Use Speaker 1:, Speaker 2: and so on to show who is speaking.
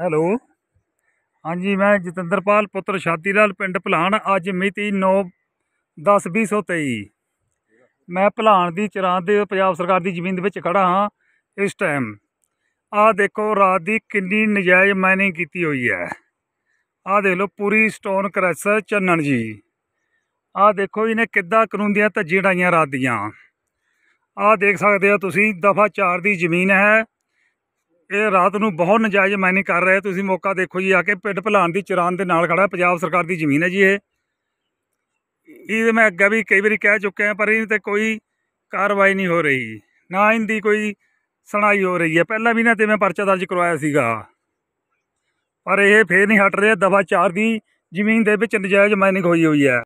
Speaker 1: hello ਹਾਂਜੀ ਮੈਂ ਜਤਿੰਦਰਪਾਲ ਪੁੱਤਰ ਲਾਲ ਪਿੰਡ ਭਲਾਨ ਅੱਜ ਮਿਤੀ 9 10 2023 ਮੈਂ ਭਲਾਨ ਦੀ ਚਰਾਂ ਦੇ ਪੰਜਾਬ ਸਰਕਾਰ ਦੀ ਜ਼ਮੀਨ ਦੇ ਵਿੱਚ ਖੜਾ ਹਾਂ ਇਸ ਟਾਈਮ ਆਹ ਦੇਖੋ ਰਾਤ ਦੀ ਕਿੰਨੀ ਨਜਾਇਜ਼ ਮਾਈਨਿੰਗ ਕੀਤੀ ਹੋਈ ਹੈ ਆਹ ਦੇਖ ਲਓ ਪੂਰੀ ਸਟੋਨ ਕ੍ਰੈਸ ਚੰਨਣ ਜੀ ਆਹ ਦੇਖੋ ਇਹਨੇ ਕਿੱਦਾਂ ਕਾਨੂੰਨ ਦੀਆਂ ਧੱਜੀਆਂ ਰਾਤ ਦੀਆਂ ਆਹ ਦੇਖ ਸਕਦੇ ਹੋ ਤੁਸੀਂ ਦਫਾ 4 ਦੀ ਜ਼ਮੀਨ ਹੈ ਇਹ ਰਾਤ ਨੂੰ ਬਹੁਤ ਨਜਾਇਜ਼ ਮਾਈਨਿੰਗ ਕਰ ਰਹੇ ਤੁਸੀਂ ਮੌਕਾ ਦੇਖੋ ਜੀ ਆ ਕੇ ਪਿੰਡ ਭਲਾਨ ਦੀ ਚਰਾਨ ਦੇ ਨਾਲ ਖੜਾ ਪੰਜਾਬ ਸਰਕਾਰ ਦੀ ਜ਼ਮੀਨ ਹੈ ਜੀ ਇਹ ਇਹ ਮੈਂ ਅੱਗੇ ਵੀ ਕਈ ਵਾਰੀ ਕਹਿ ਚੁੱਕਿਆ ਪਰ ਇਹ ਤੇ ਕੋਈ ਕਾਰਵਾਈ ਨਹੀਂ ਹੋ ਰਹੀ ਨਾ ਇਹਦੀ ਕੋਈ ਸੁਣਾਈ ਹੋ ਰਹੀ ਹੈ ਪਹਿਲਾਂ ਵੀ ਨਾ ਤੇ ਮੈਂ ਪਰਚਾ ਦਰਜ ਕਰਵਾਇਆ ਸੀਗਾ ਪਰ ਇਹ ਫੇਰ ਨਹੀਂ ਹਟ ਰਿਹਾ ਦਫਾ 4 ਦੀ ਜ਼ਮੀਨ ਦੇ ਵਿੱਚ ਨਜਾਇਜ਼ ਮਾਈਨਿੰਗ ਹੋਈ ਹੋਈ ਹੈ